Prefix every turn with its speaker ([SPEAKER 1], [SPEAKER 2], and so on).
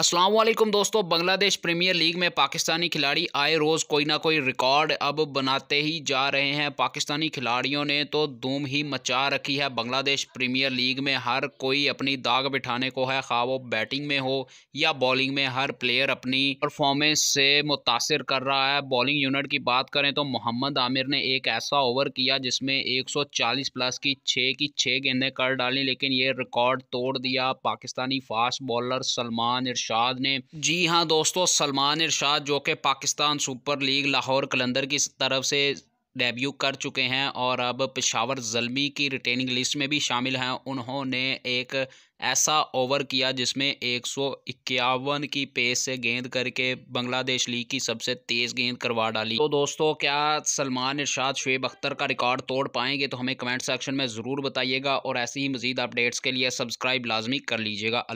[SPEAKER 1] असलम दोस्तों Bangladesh premiere league में पाकिस्तानी खिलाड़ी आए रोज़ कोई ना कोई रिकॉर्ड अब बनाते ही जा रहे हैं पाकिस्तानी खिलाड़ियों ने तो धूम ही मचा रखी है बांग्लादेश प्रीमियर लीग में हर कोई अपनी दाग बिठाने को है खा वो बैटिंग में हो या बॉलिंग में हर प्लेयर अपनी परफॉर्मेंस से मुतासर कर रहा है बॉलिंग यूनिट की बात करें तो मोहम्मद आमिर ने एक ऐसा ओवर किया जिसमें चालीस प्लस की छः की छः गेंदें कर डाली लेकिन ये रिकॉर्ड तोड़ दिया पाकिस्तानी फास्ट बॉलर सलमान इरशाद ने जी हाँ दोस्तों सलमान इरशाद जो कि पाकिस्तान सुपर लीग लाहौर कलंदर की तरफ से डेब्यू कर चुके हैं और अब पेशावर जलमी की रिटेनिंग लिस्ट में भी शामिल हैं उन्होंने एक ऐसा ओवर किया जिसमें एक सौ इक्यावन की पेस से गेंद करके बांग्लादेश लीग की सबसे तेज़ गेंद करवा डाली तो दोस्तों क्या सलमान इरशाद शुएब अख्तर का रिकॉर्ड तोड़ पाएंगे तो हमें कमेंट सेक्शन में ज़रूर बताइएगा और ऐसी ही मज़ीद अपडेट्स के लिए सब्सक्राइब लाजमी कर लीजिएगा